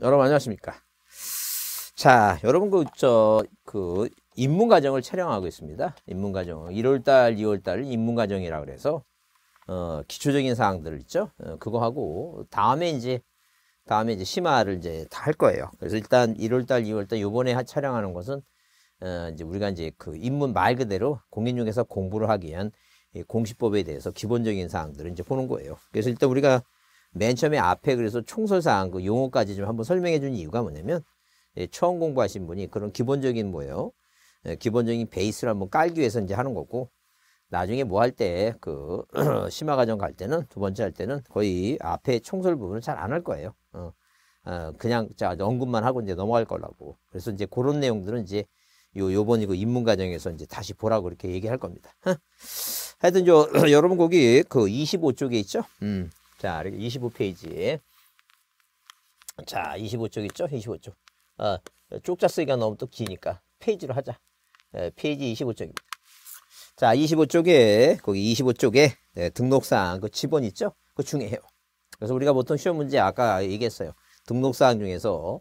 여러분 안녕하십니까? 자, 여러분 그 저그 인문 그 과정을 촬영하고 있습니다. 인문 과정. 1월 달, 2월 달 인문 과정이라 그래서 어 기초적인 사항들 있죠? 어, 그거 하고 다음에 이제 다음에 이제 심화를 이제 다 할 거예요. 그래서 일단 1월 달, 2월 달 요번에 촬영하는 것은 어 이제 우리가 이제 그 인문 말 그대로 공인중에서 공부를 하기 위한 공시법에 대해서 기본적인 사항들을 이제 보는 거예요. 그래서 일단 우리가 맨 처음에 앞에 그래서 총설사항 그 용어까지 좀 한번 설명해 준 이유가 뭐냐면 예, 처음 공부하신 분이 그런 기본적인 뭐예요? 예, 기본적인 베이스를 한번 깔기 위해서 이제 하는 거고 나중에 뭐 할 때 그 심화 과정 갈 때는 두 번째 할 때는 거의 앞에 총설 부분을 잘 안 할 거예요. 어, 어, 그냥 자 언급만 하고 이제 넘어갈 거라고. 그래서 이제 그런 내용들은 이제 요 요번 이거 그 입문 과정에서 이제 다시 보라고 이렇게 얘기할 겁니다. 하여튼 저 여러분 거기 그 25쪽에 있죠? 음. 자, 25페이지. 자, 25쪽 있죠? 25쪽. 아, 어, 쪽자 쓰기가 너무 또 기니까 페이지로 하자. 에, 예, 페이지 25쪽입니다. 자, 25쪽에, 거기 25쪽에 네, 예, 등록사항 그 지번 있죠? 그 중요해요. 그래서 우리가 보통 시험 문제 아까 얘기했어요. 등록사항 중에서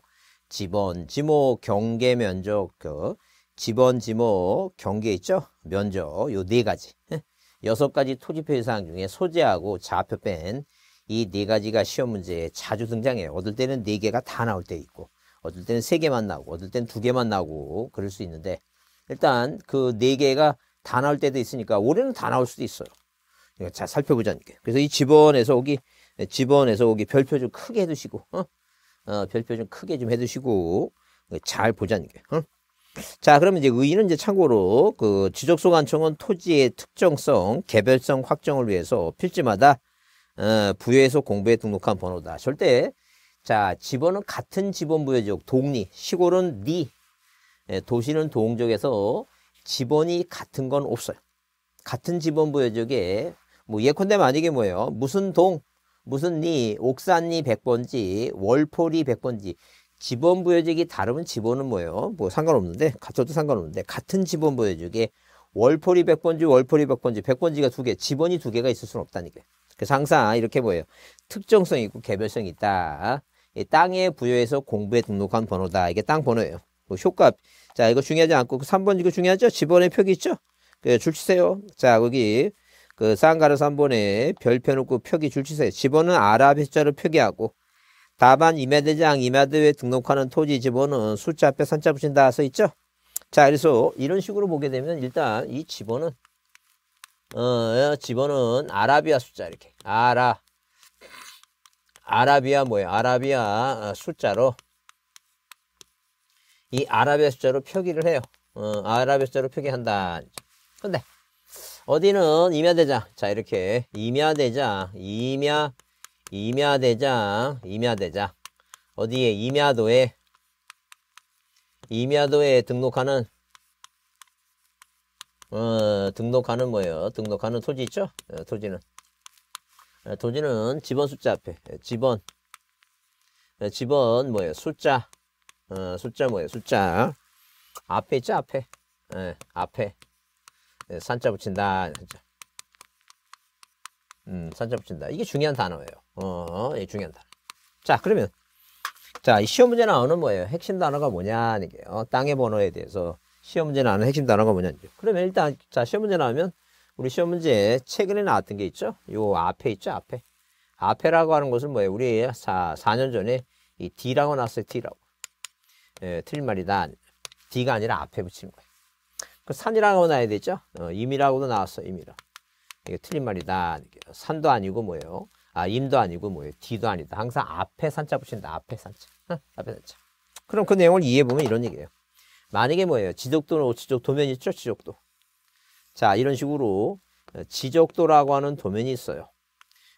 지번, 지목, 경계, 면적, 그 지번, 지목, 경계 있죠? 면적, 요 네 가지. 예? 여섯 가지 토지표의 사항 중에 소재하고 좌표 뺀 이네 가지가 시험 문제에 자주 등장해요. 어떨 때는 네 개가 다 나올 때 있고, 어떨 때는 세 개만 나오고, 어떨 때는 두 개만 나오고 그럴 수 있는데 일단 그 네 개가 다 나올 때도 있으니까 올해는 다 나올 수도 있어요. 그러니까 자 살펴보자니까. 그래서 이 집원에서 오기 집원에서 오기 별표 좀 크게 해두시고, 어? 어 별표 좀 크게 좀 해두시고 잘 보자니까. 어? 자, 그러면 이제 의의는 이제 참고로 그 지적소관청은 토지의 특정성, 개별성 확정을 위해서 필지마다 어, 부여에서 공부에 등록한 번호다. 절대 자 집원은 같은 집원 부여 지역 동리 시골은 니 예, 도시는 동족에서 집원이 같은 건 없어요. 같은 집원 부여 지역에 뭐 예컨대 만약에 뭐예요 무슨 동 무슨 니 옥산리 백번지 월포리 백번지 집원 부여지이 다르면 집원은 뭐예요? 뭐 상관없는데 같아도 상관없는데 같은 집원 부여지에 월포리 백번지 월포리 백번지 백번지가 두 개, 집원이 두 개가 있을 수는 없다니까요. 그래서 항상 이렇게 보여요. 특정성이 있고 개별성이 있다. 땅에 부여해서 공부에 등록한 번호다. 이게 땅 번호예요. 뭐 효과. 자, 이거 중요하지 않고 3번 그 이거 중요하죠? 집번에 표기 있죠? 그 줄치세요. 자, 거기 그 쌍가루 3번에 별표 놓고 표기 줄치세요. 집어는 아랍 숫자로 표기하고 다반 이야대장이마대에 등록하는 토지 집어는 숫자 앞에 산자 붙인다 써 있죠? 자, 그래서 이런 식으로 보게 되면 일단 이 집어는 어, 집어는 아라비아 숫자 이렇게 아라 아라비아 뭐야 아라비아 어, 숫자로 이 아라비아 숫자로 표기를 해요. 어, 아라비아 숫자로 표기한다. 근데 어디는 임야대장 자 이렇게 임야대장 임야 임야대장 임야대장 어디에 임야도에 임야도에 등록하는 어, 등록하는 뭐예요? 등록하는 토지 있죠? 어, 토지는. 어, 토지는 집원 숫자 앞에. 집원. 예, 집원 예, 뭐예요? 숫자. 어, 숫자 뭐예요? 숫자. 앞에 있죠? 앞에. 예, 앞에. 예, 산자 붙인다. 산자. 음, 산자 붙인다. 이게 중요한 단어예요. 어, 예, 중요한 단어. 자, 그러면. 자, 이 시험 문제 나오는 뭐예요? 핵심 단어가 뭐냐, 하는 게요. 땅의 번호에 대해서 시험 문제 나는 핵심 단어가 뭐냐. 그러면 일단, 자, 시험 문제 나오면, 우리 시험 문제 최근에 나왔던 게 있죠? 요 앞에 있죠? 앞에. 앞에라고 하는 것은 뭐예요? 우리 사, 4년 전에 이 D라고 나왔어요. D라고. 예, 틀린 말이다. D가 아니라 앞에 붙이는 거예요. 그 산이라고 나야 되죠? 어, 임이라고도 나왔어. 임이라. 이게 틀린 말이다. 산도 아니고 뭐예요? 아, 임도 아니고 뭐예요? D도 아니다. 항상 앞에 산자 붙인다. 앞에 산자. 앞에 산자. 그럼 그 내용을 이해해 보면 이런 얘기예요. 만약에 뭐예요? 지적도는 오지적 도면이 있죠? 지적도. 자, 이런 식으로 지적도라고 하는 도면이 있어요.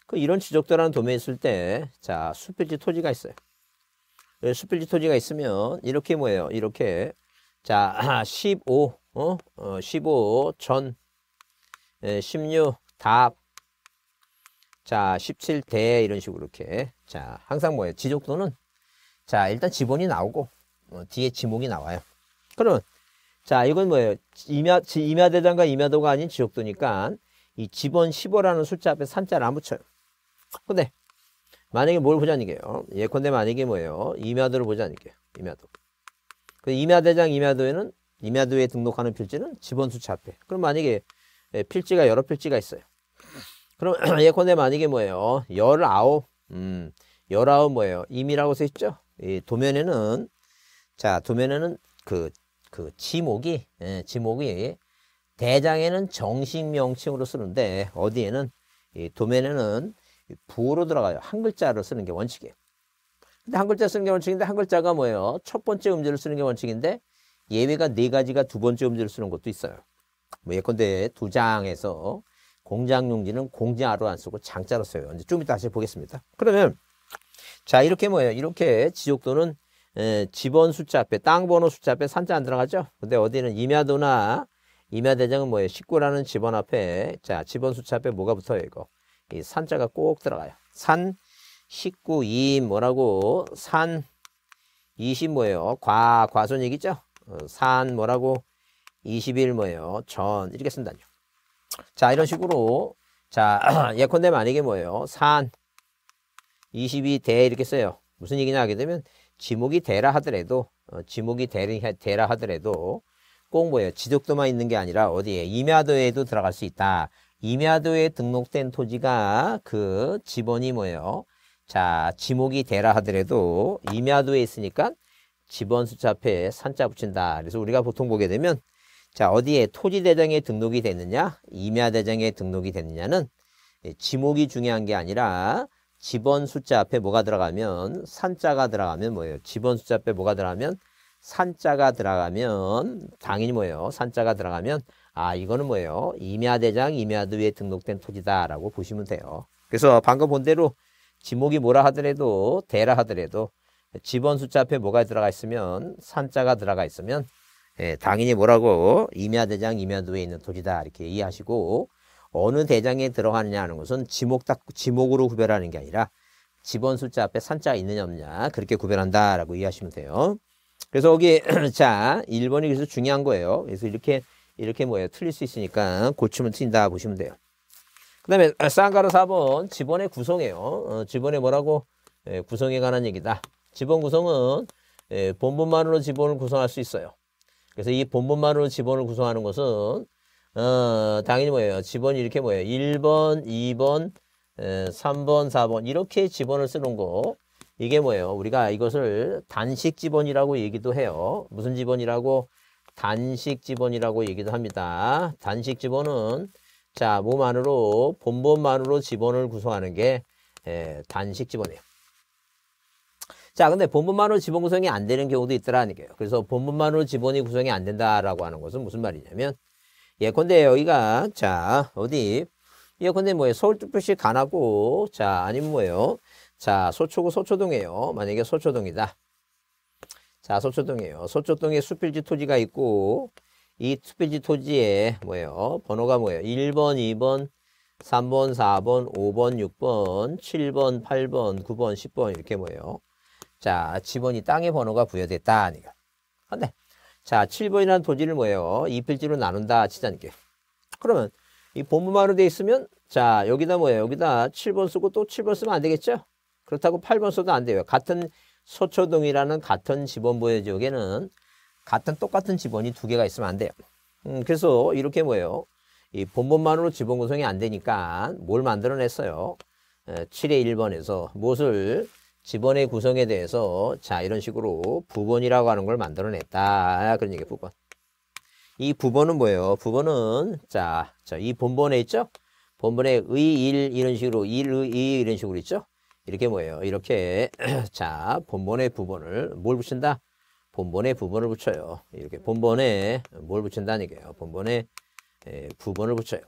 그 이런 지적도라는 도면이 있을 때, 자, 수필지 토지가 있어요. 수필지 예, 토지가 있으면 이렇게 뭐예요? 이렇게 자, 15, 어? 어 15, 전, 16, 예, 답, 자, 17대 이런 식으로 이렇게 자, 항상 뭐예요? 지적도는 자, 일단 지번이 나오고 어, 뒤에 지목이 나와요. 그러자 이건 뭐예요? 임야, 임야대장과 임야도가 아닌 지옥도니까 이 집원 15라는 숫자 앞에 3자를 안 붙여요. 근데 만약에 뭘 보자는 게요. 예컨대 만약에 뭐예요? 임야도를 보자는 게요. 임야도. 그 임야대장 임야도에는 임야도에 등록하는 필지는 집원 수치 앞에. 그럼 만약에 예, 필지가 여러 필지가 있어요. 그럼 예컨대 만약에 뭐예요? 열아 음, 열아 뭐예요? 임이라고 써 있죠? 이 도면에는 자 도면에는 그그 지목이 예, 지목이 대장에는 정식 명칭으로 쓰는데 어디에는 이 도면에는 부호로 들어가요. 한 글자를 쓰는 게 원칙이에요. 근데 한 글자 쓰는 게 원칙인데 한 글자가 뭐예요? 첫 번째 음절을 쓰는 게 원칙인데 예외가 네 가지가 두 번째 음절을 쓰는 것도 있어요. 뭐 예컨대 두 장에서 공장용지는 공자로 안 쓰고 장자로 써요. 이제 좀 이따 다시 보겠습니다. 그러면 자 이렇게 뭐예요? 이렇게 지속도는 예, 집원 숫자 앞에 땅 번호 숫자 앞에 산자 안 들어가죠? 근데 어디는 임야도나 임야대장은 뭐예요? 19라는 집원 앞에 자 집원 숫자 앞에 뭐가 붙어요 이거? 이 산자가 꼭 들어가요. 산 19, 2 뭐라고? 산 20 뭐예요? 과, 과손 얘기죠? 어, 산 뭐라고? 21 뭐예요? 전 이렇게 쓴다뇨. 자 이런 식으로 자 예컨대 만약에 뭐예요? 산 22 대 이렇게 써요. 무슨 얘기냐 하게 되면 지목이 대라 하더라도 어, 지목이 되라 하더라도 꼭 뭐예요? 지적도만 있는 게 아니라 어디에 임야도에도 들어갈 수 있다. 임야도에 등록된 토지가 그 지번이 뭐예요? 자, 지목이 대라 하더라도 임야도에 있으니까 지번 숫자 앞에 산자 붙인다. 그래서 우리가 보통 보게 되면 자, 어디에 토지 대장에 등록이 됐느냐 임야 대장에 등록이 됐느냐는 예, 지목이 중요한 게 아니라 기본 숫자 앞에 뭐가 들어가면 산자가 들어가면 뭐예요? 기본 숫자 앞에 뭐가 들어가면 산자가 들어가면 당연히 뭐예요? 산자가 들어가면 아 이거는 뭐예요? 임야대장 임야드위에 등록된 토지다라고 보시면 돼요. 그래서 방금 본 대로 지목이 뭐라 하더라도 대라 하더라도 지번 숫자 앞에 뭐가 들어가 있으면 산자가 들어가 있으면 예, 당연히 뭐라고 임야대장 임야도에 있는 토지다 이렇게 이해하시고 어느 대장에 들어가느냐 하는 것은 지목 딱 지목으로 구별하는 게 아니라 집원 숫자 앞에 산자 있느냐 없냐 그렇게 구별한다라고 이해하시면 돼요. 그래서 여기 자 1번이 그래서 중요한 거예요. 그래서 이렇게 이렇게 뭐예요? 틀릴 수 있으니까 고침을 튄다 보시면 돼요. 그 다음에 아, 쌍가루 4번 집원의 구성이에요. 어, 집원의 뭐라고 예, 구성에 관한 얘기다. 집원 구성은 예, 본분만으로 집원을 구성할 수 있어요. 그래서 이 본분만으로 집원을 구성하는 것은 어, 당연히 뭐예요? 지번이 이렇게 뭐예요? 1번, 2번, 3번, 4번 이렇게 지번을 쓰는 거 이게 뭐예요? 우리가 이것을 단식 지번이라고 얘기도 해요. 무슨 지번이라고? 단식 지번이라고 얘기도 합니다. 단식 지번은 자, 몸 안으로 본본만으로 지번을 구성하는 게 에, 단식 지번이에요. 자, 근데 본본만으로 지번 구성이 안 되는 경우도 있더라는 거예요. 그래서 본본만으로 지번이 구성이 안 된다라고 하는 것은 무슨 말이냐면 예컨대 여기가 자 어디 예컨대 뭐예요 서울특별시 간하고 자 아니면 뭐예요 자 소초구 소초동이에요 만약에 소초동이다 자 소초동이에요 소초동에 수필지 토지가 있고 이 수필지 토지에 뭐예요 번호가 뭐예요 1번 2번 3번 4번 5번 6번 7번 8번 9번 10번 이렇게 뭐예요 자 지번이 땅의 번호가 부여됐다 아니가 근데 자, 7번이라는 도지를 뭐예요? 2필지로 나눈다 치지 않게. 그러면 이 본문만으로 돼 있으면 자, 여기다 뭐예요? 여기다 7번 쓰고 또 7번 쓰면 안 되겠죠? 그렇다고 8번 써도 안 돼요. 같은 서초동이라는 같은 지번부의 지역에는 같은 똑같은 지번이 두 개가 있으면 안 돼요. 음, 그래서 이렇게 뭐예요? 이 본문만으로 지번 구성이 안 되니까 뭘 만들어냈어요? 7의 1번에서 무엇을 지번의 구성에 대해서 자 이런 식으로 부번이라고 하는 걸 만들어냈다. 아, 그런 얘기 부번. 이 부번은 뭐예요? 부번은 자, 자, 이본에 있죠? 본번에 의, 일 이런 식으로 일, 의, 이런 식으로 있죠? 이렇게 뭐예요? 이렇게 자, 본번의 부번을 뭘 붙인다? 본번에 부번을 붙여요. 이렇게 본번에 뭘 붙인다는 얘기예요. 본번에 예, 부번을 붙여요.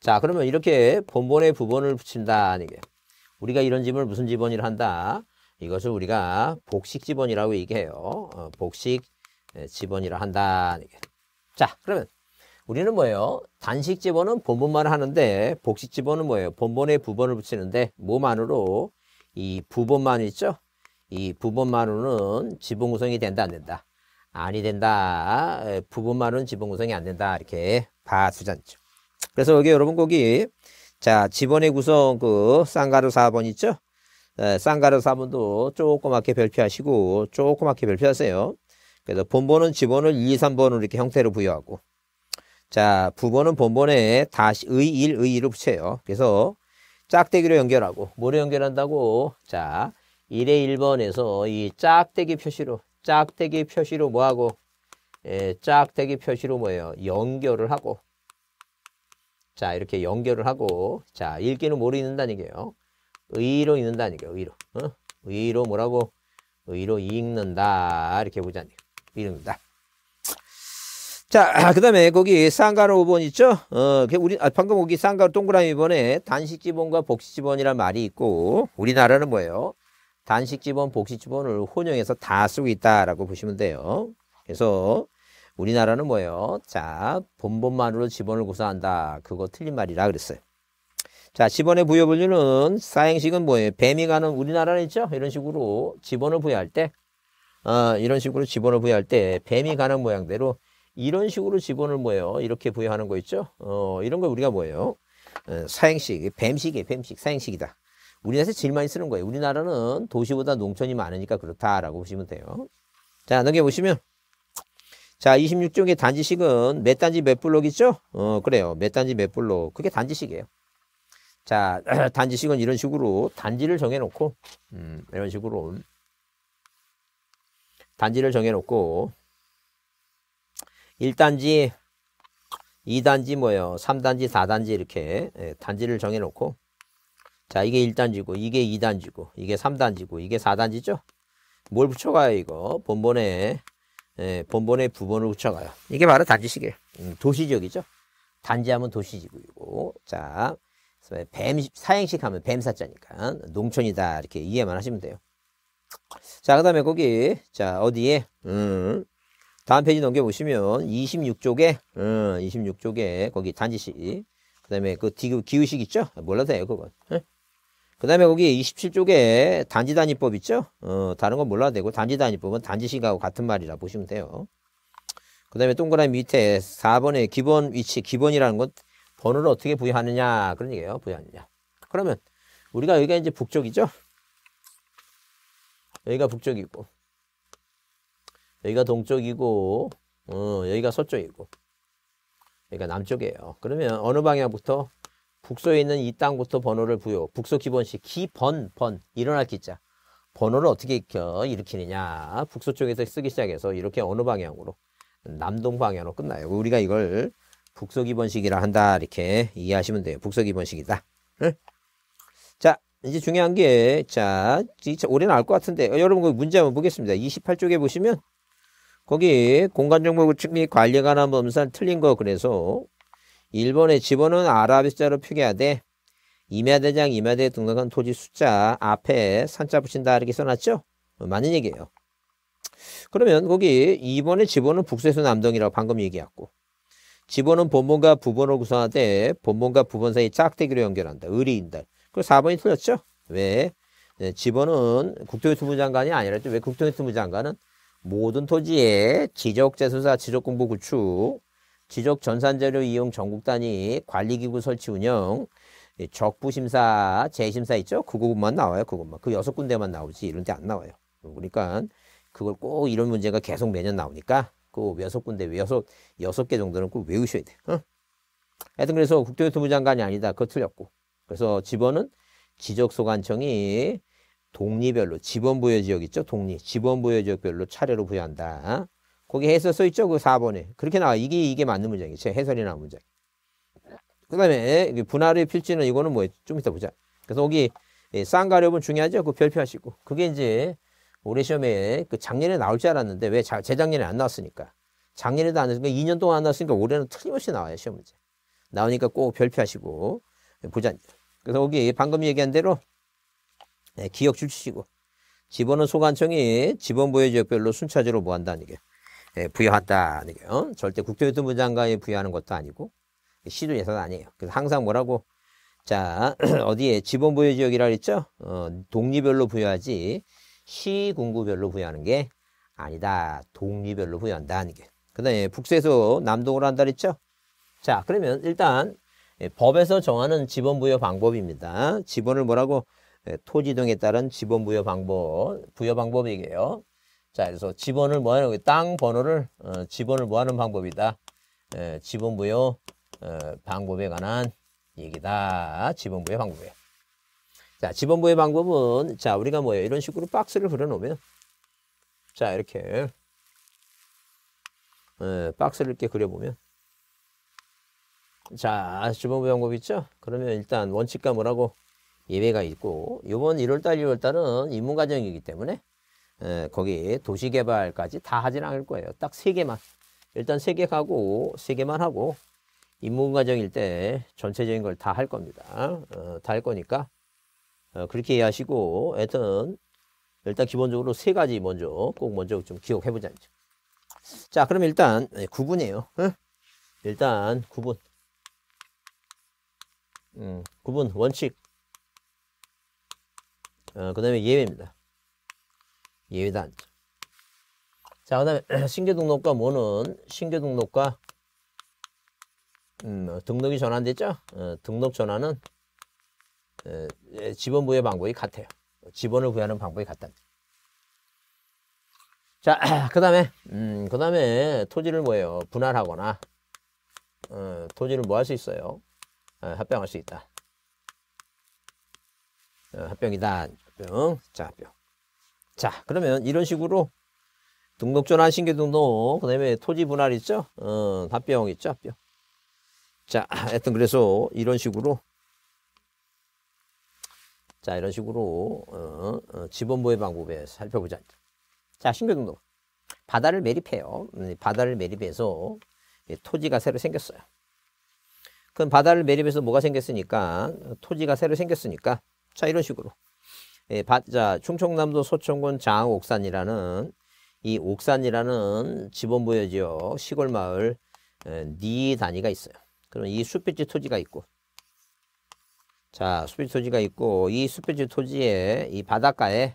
자, 그러면 이렇게 본번에 부번을 붙인다는 얘기예요. 우리가 이런 집을 무슨 집원이라 한다? 이것을 우리가 복식 집원이라고 얘기해요. 어, 복식 집원이라 예, 한다. 자, 그러면 우리는 뭐예요? 단식 집원은본본만 하는데 복식 집원은 뭐예요? 본본에 부번을 붙이는데 뭐만으로 이 부번만 있죠? 이 부번만으로는 지분 구성이 된다 안 된다? 아니 된다. 예, 부분만은 지분 구성이 안 된다. 이렇게 봐주잖죠. 그래서 여기 여러분 거기 자, 지번에 구성 그 쌍가루 4번 있죠? 네, 예, 쌍가루 4번도 조그맣게 별표하시고 조그맣게 별표하세요. 그래서 본번은 지번을 2, 3번으로 이렇게 형태로 부여하고 자, 부번은 본번에 다시 의, 1, 의, 2로 붙여요. 그래서 짝대기로 연결하고 뭐로 연결한다고? 자, 1의 1번에서 이 짝대기 표시로 짝대기 표시로 뭐하고 예, 짝대기 표시로 뭐예요? 연결을 하고 자, 이렇게 연결을 하고, 자, 읽기는 뭐로 읽는다는 얘기예요? 의로 읽는다는 얘기예요, 의로. 어? 의로 뭐라고? 의로 읽는다. 이렇게 보자는 읽는다. 자, 그 다음에 거기 쌍가로 5번 있죠? 어, 그 우리, 아, 방금 거기 쌍가로 동그라미 번에 단식지번과 복식지번이란 말이 있고, 우리나라는 뭐예요? 단식지번, 복식지번을 혼용해서 다 쓰고 있다라고 보시면 돼요. 그래서 우리나라는 뭐예요? 자, 본본만으로 지번을 구사한다. 그거 틀린 말이라 그랬어요. 자, 지번의 부여 분류는 사행식은 뭐예요? 뱀이 가는 우리나라는 있죠? 이런 식으로 지번을 부여할 때, 어, 이런 식으로 지번을 부여할 때 뱀이 가는 모양대로 이런 식으로 지번을 뭐예요? 이렇게 부여하는 거 있죠? 어, 이런 걸 우리가 뭐예요? 어, 사행식, 뱀식이에요. 뱀식, 사행식이다. 우리나라에서 제일 많이 쓰는 거예요. 우리나라는 도시보다 농촌이 많으니까 그렇다라고 보시면 돼요. 자, 넘겨보시면 자, 26종의 단지식은 몇 단지 몇 블록이죠? 어, 그래요. 몇 단지 몇 블록. 그게 단지식이에요. 자, 단지식은 이런 식으로 단지를 정해놓고, 음, 이런 식으로 단지를 정해놓고, 1단지, 2단지 뭐예요? 3단지, 4단지 이렇게 예, 단지를 정해놓고, 자, 이게 1단지고, 이게 2단지고, 이게 3단지고, 이게 4단지죠? 뭘 붙여가요, 이거? 본본에 예, 본본의 부본을 붙여가요. 이게 바로 단지식이에요. 음, 도시적이죠. 단지하면 도시지구이고, 자, 뱀, 사행식 하면 뱀사자니까 농촌이다. 이렇게 이해만 하시면 돼요. 자, 그 다음에 거기, 자, 어디에, 음, 다음 페이지 넘겨보시면 26쪽에, 음, 26쪽에 거기 단지식, 그 다음에 그 기우, 기우식 있죠? 몰라도 돼요, 그건. 응? 예? 그 다음에 거기 27쪽에 단지단위법 있죠? 어, 다른 건 몰라도 되고 단지단위법은 단지식하고 같은 말이라 보시면 돼요. 그 다음에 동그라미 밑에 4번의 기본 위치, 기본이라는 건 번호를 어떻게 부여하느냐 그런 얘기예요. 부여하느냐. 그러면 우리가 여기가 이제 북쪽이죠? 여기가 북쪽이고 여기가 동쪽이고 어, 여기가 서쪽이고 여기가 남쪽이에요. 그러면 어느 방향부터 북서에 있는 이 땅부터 번호를 부여. 북서 기본식 기번 번 일어날 기자. 번호를 어떻게 익혀 일으키느냐. 북서 쪽에서 쓰기 시작해서 이렇게 어느 방향으로 남동 방향으로 끝나요. 우리가 이걸 북서 기본식이라 한다 이렇게 이해하시면 돼요. 북서 기본식이다. 응? 자 이제 중요한 게 자 진짜 올해 나올 것 같은데 어, 여러분 그 문제 한번 보겠습니다. 28쪽에 보시면 거기 공간정보 구축 및관리 관한 범산 틀린 거 그래서 일본의 지번은 아랍자로 표기하되 임야대장 임야대에 등록한 토지 숫자 앞에 산자 붙인다 이렇게 써놨죠? 맞는 얘기예요. 그러면 거기 2번의 지번은 북서에서 남동이라고 방금 얘기했고 지번은 본본과 부본을 구성하되 본본과 부본 사이 짝대기로 연결한다. 의리인달. 그리고 4번이 틀렸죠? 왜? 네, 지번은 국토교통부 장관이 아니라왜 국토교통부 장관은 모든 토지의 지적재수사, 지적공부 구축, 지적 전산재료 이용 전국단위 관리기구 설치 운영 적부심사, 재심사 있죠? 그것만 나와요. 그것만. 그 여섯 군데만 나오지 이런 데 안 나와요. 그러니까 그걸 꼭 이런 문제가 계속 매년 나오니까 그 여섯 군데, 여섯, 여섯 개 정도는 꼭 외우셔야 돼요. 어? 하여튼 그래서 국토교통부 장관이 아니다. 그거 틀렸고. 그래서 지번은 지적소관청이 독립별로지번 부여 지역 있죠? 독립 지번 부여 지역별로 차례로 부여한다. 거기 해서 써 있죠. 그 4번에. 그렇게 나와. 이게 이게 맞는 문장이에제 해설이 나온 문장. 그다음에 분할의 필지는 이거는 뭐좀 이따 보자. 그래서 여기 쌍가려분 중요하죠. 그 별표하시고. 그게 이제 올해 시험에 그 작년에 나올 줄 알았는데 왜 자, 재작년에 안 나왔으니까. 작년에도 안 나왔으니까 2년 동안 안 나왔으니까 올해는 틀림없이 나와요. 시험 문제. 나오니까 꼭 별표하시고 보자. 그래서 여기 방금 얘기한 대로 네, 기억 줄치시고 집어은 소관청이 집원 보유지역별로 순차적으로 뭐한다는 얘기예요. 예, 부여했다는 거예요. 절대 국토교통부 장관이 부여하는 것도 아니고 시도 예산 아니에요. 그래서 항상 뭐라고 자 어디에 지번 부여 지역이라 그랬죠? 어, 동리별로 부여하지 시 군구별로 부여하는 게 아니다. 동리별로 부여한다는 게. 그다음에 북서소 남동으로 한다 그랬죠? 자 그러면 일단 예, 법에서 정하는 지번 부여 방법입니다. 지번을 뭐라고 예, 토지등에 따른 지번 부여 방법, 부여 방법이에요. 자, 그래서 지번을 모아놓은 땅 번호를 어, 지번을 모아놓은 방법이다. 에, 예, 지번 부여 어, 방법에 관한 얘기다. 지번 부여 방법에. 자, 지번 부여 방법은 자 우리가 뭐예요? 이런 식으로 박스를 그려놓으면 자 이렇게 에, 예, 박스를 이렇게 그려보면 자 지번 부여 방법 있죠? 그러면 일단 원칙과 뭐라고 예외가 있고 이번 1월달, 2월달은 입문과정이기 때문에 거기 도시개발까지 다 하진 않을 거예요. 딱 세 개만. 일단 세 개 가고 세 개만 하고 입문과정일 때 전체적인 걸 다 할 겁니다. 어, 다할 거니까 어, 그렇게 이해하시고 하여튼 일단 기본적으로 세 가지 먼저 꼭 먼저 좀 기억해보자. 자 그럼 일단 네, 구분이에요. 응? 일단 구분 음, 구분 원칙 어, 그 다음에 예외입니다. 예외단. 자, 그 다음에 신규등록과 뭐는 신규등록과 음, 어, 등록이 전환됐죠? 어, 등록 전환은 에, 지번 부여 방법이 같아요. 지번을 부여하는 방법이 같다 자, 그 다음에, 음, 그 다음에 토지를 뭐예요? 분할하거나, 어, 토지를 뭐 할 수 있어요? 어, 합병할 수 있다. 어, 합병이다. 합병. 자, 합병. 자 그러면 이런 식으로 등록 전환 신규 등록 그 다음에 토지 분할 있죠 어, 합병 있죠 합병 자 하여튼 그래서 이런 식으로 자 이런 식으로 어, 어, 지번부의 방법에 살펴보자 자 신규 등록 바다를 매립해요 음, 바다를 매립해서 토지가 새로 생겼어요 그럼 바다를 매립해서 뭐가 생겼으니까 토지가 새로 생겼으니까 자 이런 식으로 예, 받, 자, 충청남도 소천군 장옥산이라는 이 옥산이라는 지본부여 지역 시골 마을 니 예, 네 단위가 있어요. 그럼 이 숲빛지 토지가 있고 자, 숲빛지 토지가 있고 이 숲빛지 토지에 이 바닷가에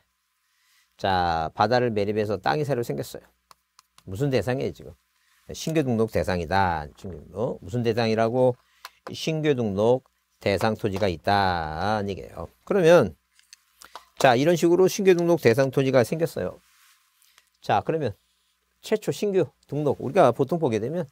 자, 바다를 매립해서 땅이 새로 생겼어요. 무슨 대상이에요, 지금? 신규 등록 대상이다. 신규 등록. 무슨 대상이라고? 신규 등록 대상 토지가 있다. 아니게요 그러면 자, 이런 식으로 신규 등록 대상 토지가 생겼어요. 자, 그러면 최초 신규 등록 우리가 보통 보게 되면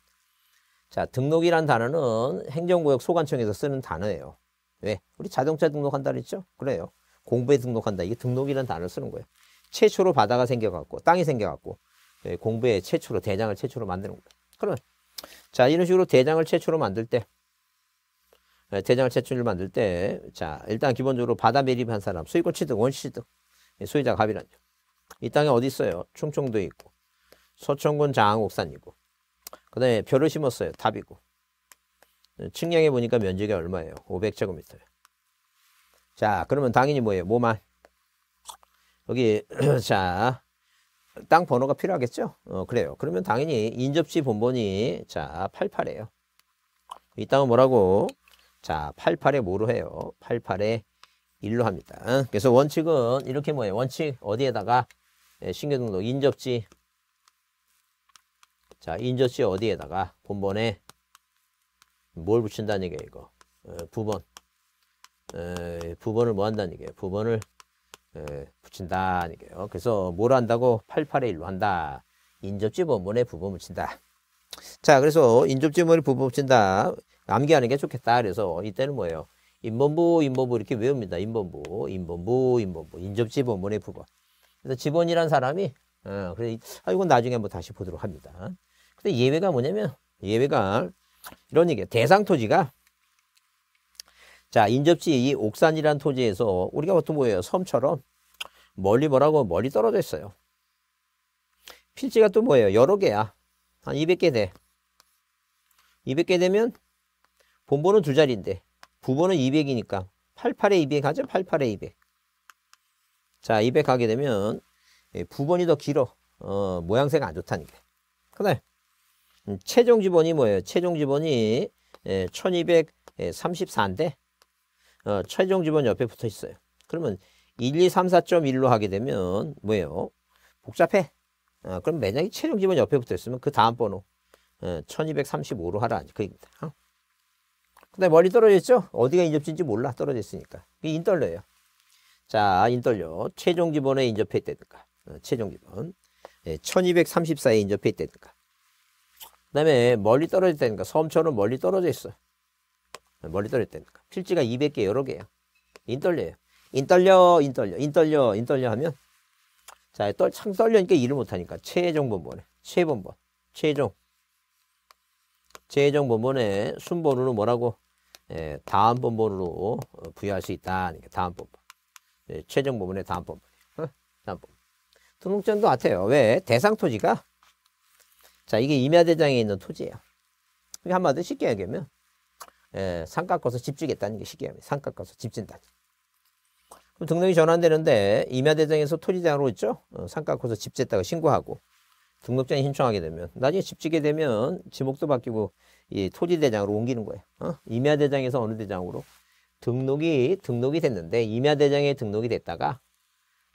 자, 등록이란 단어는 행정구역 소관청에서 쓰는 단어예요. 왜? 네, 우리 자동차 등록한다 그랬죠? 그래요. 공부에 등록한다. 이게 등록이란 단어를 쓰는 거예요. 최초로 바다가 생겨갖고 땅이 생겨갖고 네, 공부에 최초로 대장을 최초로 만드는 거예요. 그러면 자 이런 식으로 대장을 최초로 만들 때 예, 대장을 채출을 만들 때, 자, 일단 기본적으로 바다 매립한 사람, 수익권 취득, 원시득 소유자 예, 갑이란죠. 이 땅에 어디 있어요? 충청도 있고, 서천군 장항옥산이고, 그 다음에 벼를 심었어요. 답이고 예, 측량해 보니까 면적이 얼마예요? 500제곱미터. 자, 그러면 당연히 뭐예요? 뭐만? 여기, 자, 땅 번호가 필요하겠죠? 어, 그래요. 그러면 당연히 인접지 본본이, 자, 8 8에요이 땅은 뭐라고? 자, 88에 뭐로 해요? 88에 1로 합니다. 그래서 원칙은 이렇게 뭐예요? 원칙 어디에다가 네, 예, 신규등록 인접지 자, 인접지 어디에다가 본번에 뭘 붙인다는 얘기예요, 이거. 어, 부번. 에, 어, 부번을 뭐 한다는 얘기예요? 부번을 에, 어, 붙인다는 얘기예요. 그래서 뭘 한다고? 88에 1로 한다. 인접지 본번에 부번 붙인다. 자, 그래서 인접지 본번에 부번 붙인다. 암기하는 게 좋겠다. 그래서 이때는 뭐예요? 인본부, 인본부 이렇게 외웁니다. 인본부, 인본부, 인본부, 인접지본, 문해부본. 그래서 집원이란 사람이 어, 그래, 아, 이건 나중에 뭐 다시 보도록 합니다. 근데 예외가 뭐냐면 예외가 이런 얘기예요. 대상 토지가 자 인접지 이 옥산이란 토지에서 우리가 보통 뭐예요? 섬처럼 멀리 뭐라고 멀리 떨어져 있어요. 필지가 또 뭐예요? 여러 개야. 한 200개 돼. 200개 되면 본번은 두 자리인데 부번은 200이니까 88에 200 하죠? 88에 200. 자, 200 하게 되면 예, 부번이 더 길어. 어, 모양새가 안 좋다니까. 그날 음, 최종 지번이 뭐예요? 최종 지번이 1234인데 예, 어, 최종 지번 옆에 붙어 있어요. 그러면 1, 2, 3, 4.1로 하게 되면 뭐예요? 복잡해. 어, 그럼 만약에 최종 지번 옆에 붙어 있으면 그 다음 번호 1235로 어, 하라. 그얘입니다 그러니까. 어? 근데 멀리 떨어져 있죠? 어디가 인접지인지 몰라 떨어져 있으니까. 이 인떨려예요. 자, 인떨려. 최종 기본에 인접해있다든가 어, 최종 기본. 1234에 예, 인접해있다든가 그다음에 멀리 떨어져 있다니까. 섬처럼 멀리 떨어져 있어. 어, 멀리 떨어져 있다니까. 필지가 200개 여러 개예요. 인떨려예요. 인떨려, 인떨려, 인떨려, 인떨려 하면 자, 떨, 참 떨려니까 일을 못하니까 최종 본번에최본번 최종 최종 본번에 순번호는 뭐라고 예, 다음 본본으로 어, 부여할 수 있다. 그러니까 다음 본본. 예, 최종 본본의 다음 본본. 어? 다음 본본. 등록전도 같아요. 왜? 대상 토지가 자 이게 임야대장에 있는 토지예요. 한마디 쉽게 얘기하면 예, 산 깎아서 집 지겠다는 게 쉽게 하면 산 깎아서 집 진다. 그럼 등록이 전환되는데 임야대장에서 토지장으로 있죠. 어, 산 깎아서 집 짓다가 신고하고 등록전에 신청하게 되면 나중에 집 지게 되면 지목도 바뀌고 이 토지 대장으로 옮기는 거예요. 어? 임야 대장에서 어느 대장으로 등록이 등록이 됐는데 임야 대장에 등록이 됐다가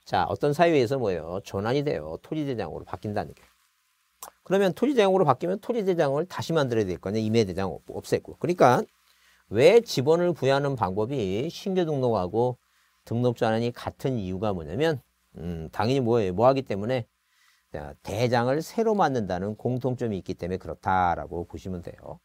자 어떤 사유에서 뭐예요? 전환이 돼요. 토지 대장으로 바뀐다는 게. 그러면 토지 대장으로 바뀌면 토지 대장을 다시 만들어야 될 거냐? 임야 대장 없앴고. 그러니까 왜 지번을 부여하는 방법이 신규 등록하고 등록 전환이 같은 이유가 뭐냐면 음, 당연히 뭐예요? 뭐하기 때문에 대장을 새로 만든다는 공통점이 있기 때문에 그렇다라고 보시면 돼요.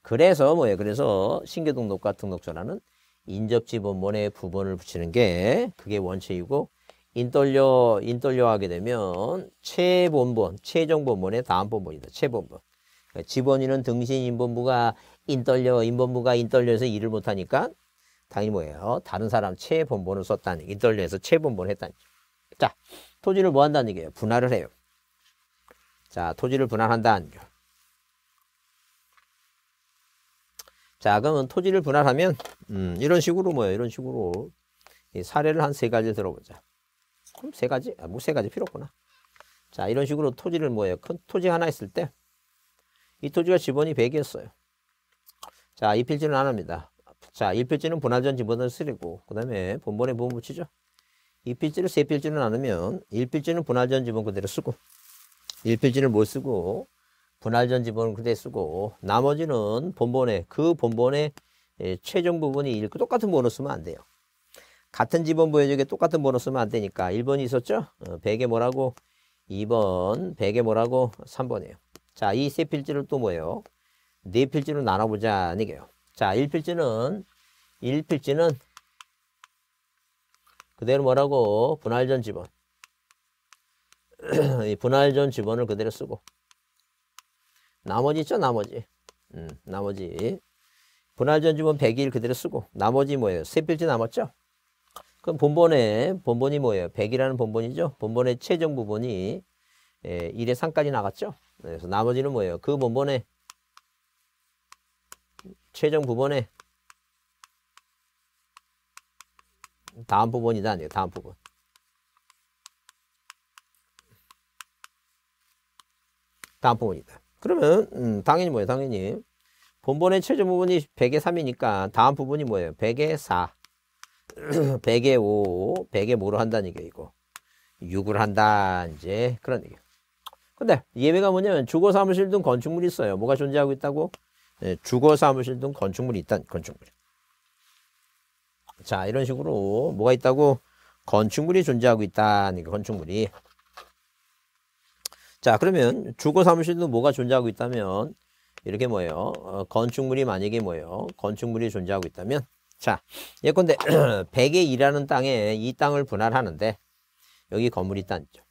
그래서 뭐예요? 그래서 신규등록과 등록전환은 인접지 본본에 부분을 붙이는 게 그게 원칙이고 인떨려 인떨려 하게 되면 최본본 최종 본본의 다음 본본이다. 최본본. 집원인은 그러니까 등신 인본부가 인떨려 인본부가 인떨려에서 일을 못하니까 당연히 뭐예요? 다른 사람 최본본을 썼다는 인떨려에서 최본본을 했다는. 자 토지를 뭐 한다는 얘기예요? 분할을 해요. 자, 토지를 분할한다 안겨. 자, 그러면 토지를 분할하면 음, 이런 식으로 뭐예요? 이런 식으로 사례를 한 세 가지 들어보자. 그럼 세 가지? 아, 뭐 세 가지 필요 없구나. 자, 이런 식으로 토지를 뭐예요? 큰 토지 하나 있을 때 이 토지가 지번이 100이었어요. 자, 이 필지는 안 합니다. 자, 1필지는 분할전 지번을 쓰리고 그 다음에 본번에 부분 붙이죠. 2필지를 3필지는 나으면 1필지는 분할전 지번 그대로 쓰고 1페이지는못 쓰고 분할전 지번은 그대 쓰고 나머지는 본본에 그 본본의 예, 최종 부분이 읽고 그 똑같은 번호 쓰면 안 돼요. 같은 지번 부여적에 똑같은 번호 쓰면 안 되니까 1번이 있었죠? 100에 어, 뭐라고 2번, 100에 뭐라고 3번이에요. 자, 이 세 필지를 또 뭐예요? 네 필지로 나눠보자 아니게요 자, 1필지는 1필지는 그대로 뭐라고 분할전 지번 분할 전 지번을 그대로 쓰고 나머지 있죠 나머지 음, 나머지 분할 전 지번 100일 그대로 쓰고 나머지 뭐예요? 세 필지 남았죠? 그럼 본본에 본본이 뭐예요? 100이라는 본본이죠. 본본의 최종 부분이 1의 예, 3까지 나갔죠. 네, 그래서 나머지는 뭐예요? 그 본본에 최종 부분에 다음 부분이다 아니에요? 다음 부분. 다음 부분입니다 그러면 음, 당연히 뭐예요? 당연히 본본의 최종 부분이 100의 3이니까 다음 부분이 뭐예요? 100의 4, 100의 5, 100의 뭐로 한다는 얘기이고 6을 한다 이제 그런 얘기예요. 근데 예외가 뭐냐면 주거 사무실 등 건축물이 있어요. 뭐가 존재하고 있다고? 네, 예, 주거 사무실 등 건축물이 있다. 는 건축물. 자 이런 식으로 뭐가 있다고? 건축물이 존재하고 있다는 건축물이 자, 그러면 주거 사무실도 뭐가 존재하고 있다면 이렇게 뭐예요? 어, 건축물이 만약에 뭐예요? 건축물이 존재하고 있다면 자, 예컨대 100에 일하는 땅에 이 땅을 분할하는데 여기 건물이 땅이죠.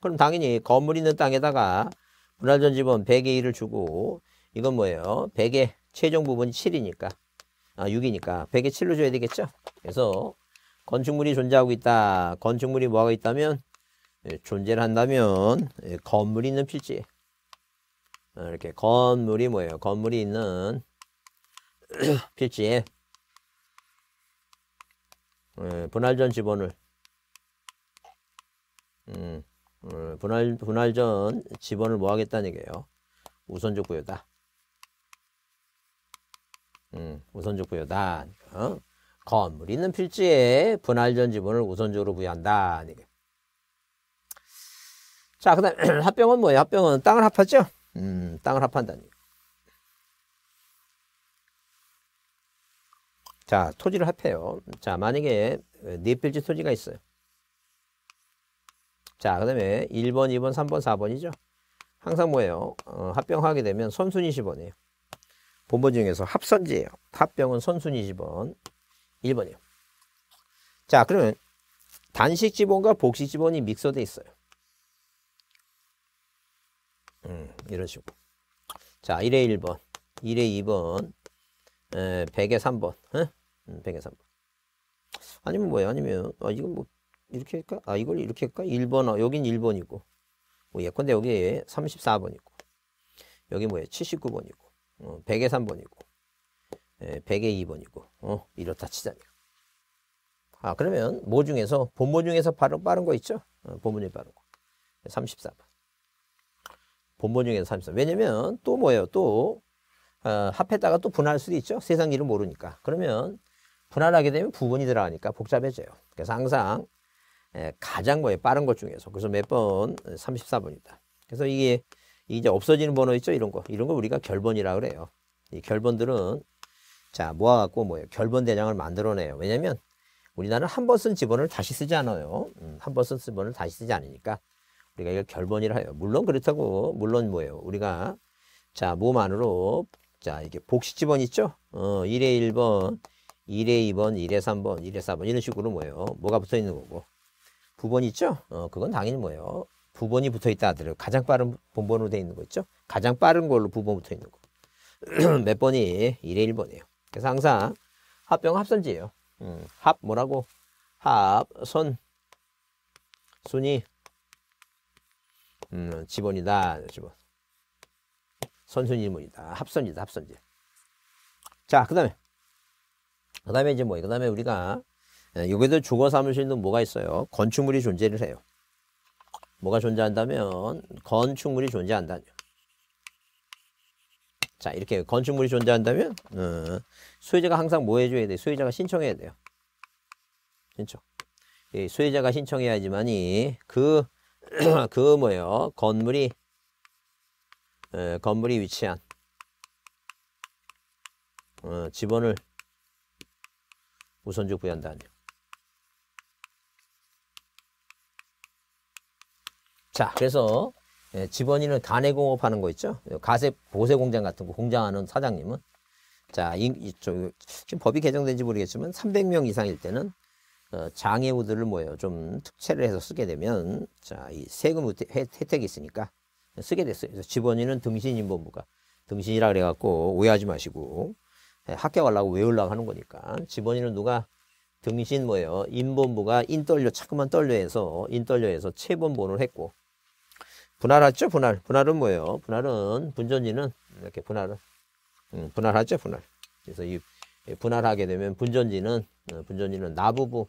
그럼 당연히 건물 있는 땅에다가 분할 전집은 100에 1을 주고 이건 뭐예요? 100에 최종 부분이 7이니까 아, 6이니까 100에 7로 줘야 되겠죠? 그래서 건축물이 존재하고 있다. 건축물이 뭐가 있다면 예, 존재를 한다면 예, 건물이 있는 필지 어, 이렇게 건물이 뭐예요? 건물이 있는 필지에 예, 분할전 지번을 음, 어, 분할, 분할전 지번을 뭐 하겠다는 얘기예요. 우선적 부여다. 음, 우선적 부여다. 어? 건물 이 있는 필지에 분할전 지번을 우선적으로 부여한다. 이게. 자, 그 다음 합병은 뭐예요? 합병은 땅을 합하죠? 음, 땅을 합한다는 자, 토지를 합해요. 자, 만약에 네 필지 토지가 있어요. 자, 그 다음에 1번, 2번, 3번, 4번이죠. 항상 뭐예요? 어, 합병하게 되면 선순위 10번이에요. 본본 중에서 합선지예요. 합병은 선순위 10번, 1번이요 자, 그러면 단식 지번과 복식 지번이 믹서돼 있어요. 음, 이런 식으로. 자, 1회 1번, 1회 2번, 에, 100에 3번, 에? 100에 3번. 아니면 뭐야, 아니면, 아, 이건 뭐, 이렇게 할까? 아, 이걸 이렇게 할까? 1번, 어, 아, 여긴 1번이고, 뭐, 예컨대 여기 34번이고, 여기 뭐야, 79번이고, 어, 100에 3번이고, 에, 100에 2번이고, 어, 이렇다 치자니 아, 그러면 뭐 중에서, 본모 중에서 바로 빠른 거 있죠? 어, 본문이 빠른 거. 34번. 본본 중에서 33. 왜냐면 또 뭐예요? 또 어, 합했다가 또 분할 수도 있죠. 세상 일을 모르니까. 그러면 분할하게 되면 부분이 들어가니까 복잡해져요. 그래서 항상 예, 가장 뭐예 빠른 것 중에서. 그래서 몇 번? 34번이다. 그래서 이게 이제 없어지는 번호 있죠? 이런 거. 이런 거 우리가 결번이라 그래요. 이 결번들은 자, 모아갖고 뭐예요? 결번 대장을 만들어내요. 왜냐면 우리나라는 한 번 쓴 지번을 다시 쓰지 않아요. 음, 한 번 쓴 지번을 다시 쓰지 않으니까 그러니까 이걸 결번이라 해요. 물론 그렇다고 물론 뭐예요. 우리가 자몸만으로자 이게 복식지번 있죠. 어 1의 1번, 1의 2번, 1의 3번, 1의 4번 이런 식으로 뭐예요. 뭐가 붙어 있는 거고 부번 있죠. 어 그건 당연히 뭐예요. 부번이 붙어 있다 하더라도 가장 빠른 본번으로 돼 있는 거 있죠. 가장 빠른 걸로 부번 붙어 있는 거. 몇 번이 1의 1번이에요. 그래서 항상 합병 합선지예요. 음, 합 뭐라고? 합, 손, 순위, 음, 지번이다. 지번. 선순위문이다. 합선이다. 합선제. 자, 그 다음에. 그 다음에 이제 뭐, 그 다음에 우리가, 여기도 예, 주거 사무실은 뭐가 있어요? 건축물이 존재를 해요. 뭐가 존재한다면, 건축물이 존재한다 자, 이렇게 건축물이 존재한다면, 음, 어, 소유자가 항상 뭐 해줘야 돼? 소유자가 신청해야 돼요. 신청. 소유자가 신청해야지만이, 그, 그 뭐예요? 건물이 에, 예, 건물이 위치한 어, 지번을 우선적 구여한다는 자, 그래서 예, 집원인은 간에 공업하는 거 있죠? 가세 보세 공장 같은 거 공장하는 사장님은 자, 이, 이, 저, 지금 법이 개정된지 모르겠지만 300명 이상일 때는 어, 장애우들을 뭐예요? 좀 특채를 해서 쓰게 되면 자, 이 세금 혜택이 있으니까 쓰게 됐어요. 그래서 집원인은 등신인본부가 등신이라 그래갖고 오해하지 마시고 합격하려고 예, 외우려고 하는 거니까 집원인은 누가 등신 뭐예요? 인본부가 인떨려 자꾸만 떨려해서 인떨려해서 체본본을 했고 분할하죠 분할 분할은 뭐예요? 분할은 분전지는 이렇게 분할을 음, 분할하죠 분할 그래서 이 분할하게 되면 분전지는 어, 분전지는 나부부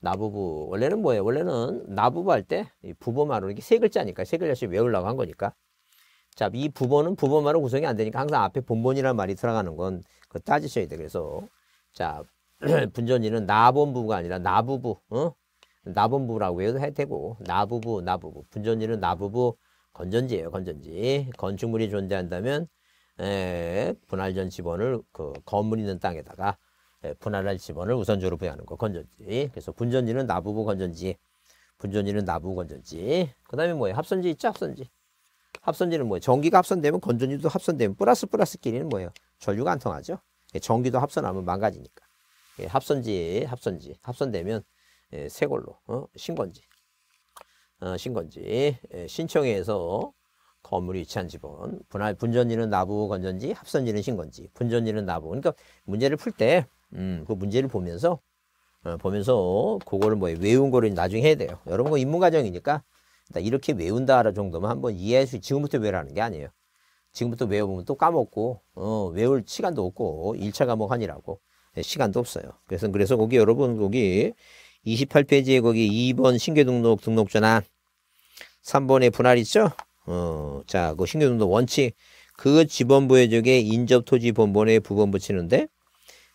나부부 원래는 뭐예요? 원래는 나부부 할 때 부부마루 이게 세 글자니까 세 글자씩 외우려고 한 거니까 자이 부보는 부보마로 구성이 안 되니까 항상 앞에 본본이라는 말이 들어가는 건그거 따지셔야 돼 그래서 자 분전이는 나본부가 부 아니라 나부부 어? 나본부라고 부 해도 해도 되고 나부부 나부부 분전지는 나부부 건전지예요 건전지 건축물이 존재한다면 에, 분할전 지번을 그 건물 있는 땅에다가 예, 분할할 지번을 우선적으로 부여하는 거 건전지. 그래서 분전지는 나부부 건전지, 분전지는 나부 건전지. 그다음에 뭐예요? 합선지 있죠? 합선지. 합선지는 뭐예요? 전기가 합선되면 건전지도 합선되면 플러스 플러스끼리는 뭐예요? 전류가 안 통하죠. 예, 전기도 합선하면 망가지니까. 예, 합선지, 합선지, 합선되면 새 걸로 어? 신건지, 어, 신건지 신청해서 건물이 위치한 지번 분할 분전지는 나부 건전지, 합선지는 신건지, 분전지는 나부. 그러니까 문제를 풀때 음, 그 문제를 보면서 어, 보면서 그거를 뭐 외운 거를 나중에 해야 돼요. 여러분 거 입문 과정이니까 이렇게 외운다 라 정도만 한번 이해할 수 지금부터 외우라는 게 아니에요. 지금부터 외워보면 또 까먹고 어, 외울 시간도 없고 1차 과목 아니라고 예, 시간도 없어요. 그래서 그래서 거기 여러분 거기 28페이지에 거기 2번 신규 등록 등록 전환 3번에 분할 있죠? 어, 자, 그 신규 등록 원칙 그 지번부의 적에 인접 토지 본본에 부번 붙이는데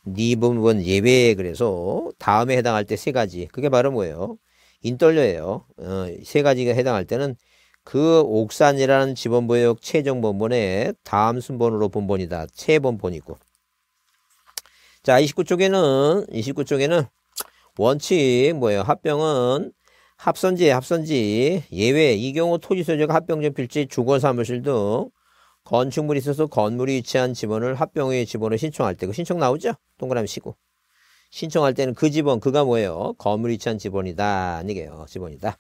니본원 네 예외 그래서 다음에 해당할 때 세 가지 그게 바로 뭐예요? 인떨려예요. 어, 세 가지가 해당할 때는 그 옥산이라는 지번부역 최종본본의 다음 순번으로 본본이다. 최본본이 고자 29쪽에는 29쪽에는 원칙 뭐예요? 합병은 합선지 합선지 예외 이경우 토지소재가 합병전 필지 주거사무실 등 건축물이 있어서 건물이 위치한 집원을 합병의 집원을 신청할 때 그 신청 나오죠? 동그라미 치고. 신청할 때는 그 집원, 그가 뭐예요? 건물이 위치한 집원이다. 아니게요. 집원이다.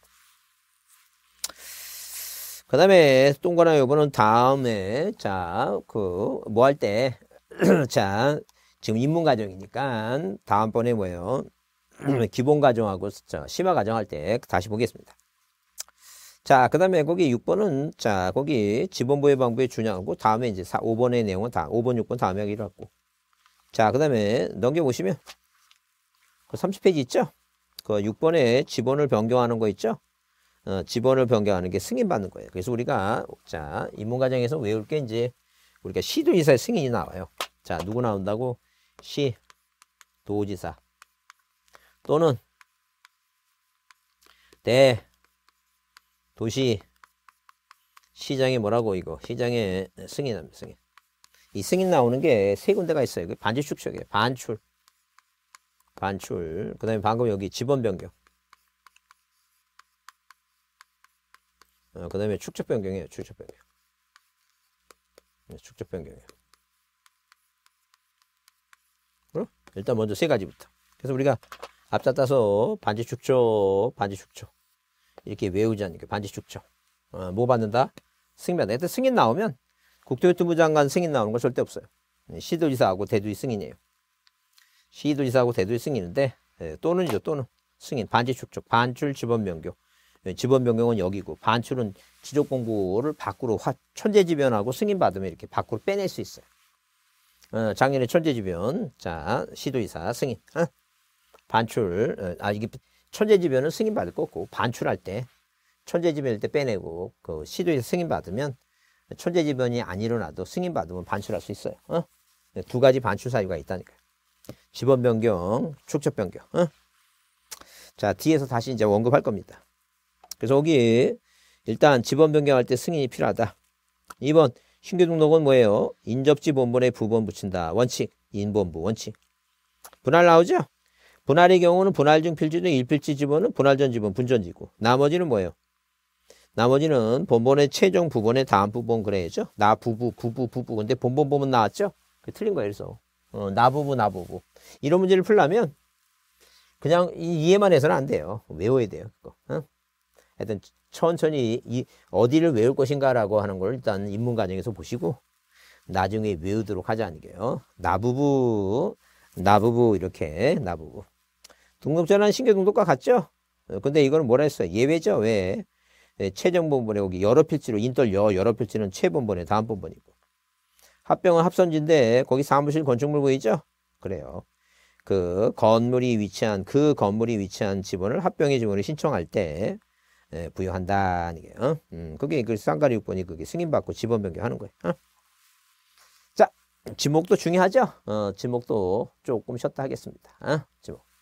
그 다음에 동그라미 요번은 다음에 자, 그 뭐 할때 자, 지금 입문 과정이니까 다음번에 뭐예요? 기본 과정하고 심화 과정할 때 다시 보겠습니다. 자, 그 다음에 거기 6번은, 자, 거기 지번부의방법이중요하고 다음에 이제 4, 5번의 내용은 다, 5번, 6번 다음에 하기로 하고. 자, 그 다음에 넘겨보시면, 그 30페이지 있죠? 그 6번에 지번을 변경하는 거 있죠? 어, 지번을 변경하는 게 승인받는 거예요. 그래서 우리가, 자, 입문과정에서 외울 게 이제, 우리가 시도지사의 승인이 나와요. 자, 누구 나온다고? 시, 도지사. 또는, 대, 도시 시장에 뭐라고 이거 시장에 승인합니 승인. 이 승인 나오는 게 세 군데가 있어요. 그 반지축적이에요. 반출. 반출. 그 다음에 방금 여기 지번 변경. 어, 그 다음에 축적 변경이에요. 축적 변경. 네, 축적 변경이에요. 그럼 일단 먼저 세 가지부터. 그래서 우리가 앞잡 따서 반지축적, 반지축적. 이렇게 외우자는 게 반지축적. 어, 뭐 받는다? 승인 받는다. 일단 승인 나오면 국토교통부 장관 승인 나오는 건 절대 없어요. 네, 시도지사하고 대두의 승인이에요. 시도지사하고 대두의 승인인데 예, 또는이죠. 또는 승인 반지축적 반출 지번변경 예, 지번변경은 여기고 반출은 지적공고를 밖으로 화, 천재지변하고 승인받으면 이렇게 밖으로 빼낼 수 있어요. 어, 작년에 천재지변 자 시도이사 승인 어? 반출 어, 아 이게 천재지변은 승인받을 거고 반출할 때 천재지변일 때 빼내고 그 시도에서 승인받으면 천재지변이 안 일어나도 승인받으면 반출할 수 있어요. 어? 두 가지 반출 사유가 있다니까요. 지번 변경, 축적 변경. 어? 자, 뒤에서 다시 이제 언급할 겁니다. 그래서 여기 일단 지번 변경할 때 승인이 필요하다. 2번 신규 등록은 뭐예요? 인접지 본본에 부본 붙인다. 원칙, 인본부 원칙. 분할 나오죠? 분할의 경우는 분할 중 필지 중일필지 지분은 분할 전 지분, 분전지고 나머지는 뭐예요? 나머지는 본본의 최종 부분의 다음 부분 그래야죠. 나 부부, 부부, 부부. 근데 본본 보면 나왔죠? 그 틀린 거예요. 그래서 어, 나 부부, 나 부부. 이런 문제를 풀려면 그냥 이해만 해서는 안 돼요. 외워야 돼요. 그거. 어? 하여튼 천천히 이, 어디를 외울 것인가라고 하는 걸 일단 입문 과정에서 보시고 나중에 외우도록 하자는 게요. 나부부, 나부부 이렇게 나부부. 등급전환 신규등급과 같죠? 어, 근데 이거는 뭐라 했어요? 예외죠. 왜? 예, 최정본번에 여기 여러 필지로 인떨여 여러 필지는 최본번에 다음 본번이고 합병은 합선지인데 거기 사무실 건축물 보이죠? 그래요. 그 건물이 위치한 그 건물이 위치한 지분을 합병의 지분을 신청할 때 예, 부여한다 이게 어? 음, 그게 그 쌍가리 6번이 그게 승인받고 지번 변경하는 거예요. 어? 자 지목도 중요하죠. 어, 지목도 조금 쉬었다 하겠습니다. 어? 지목.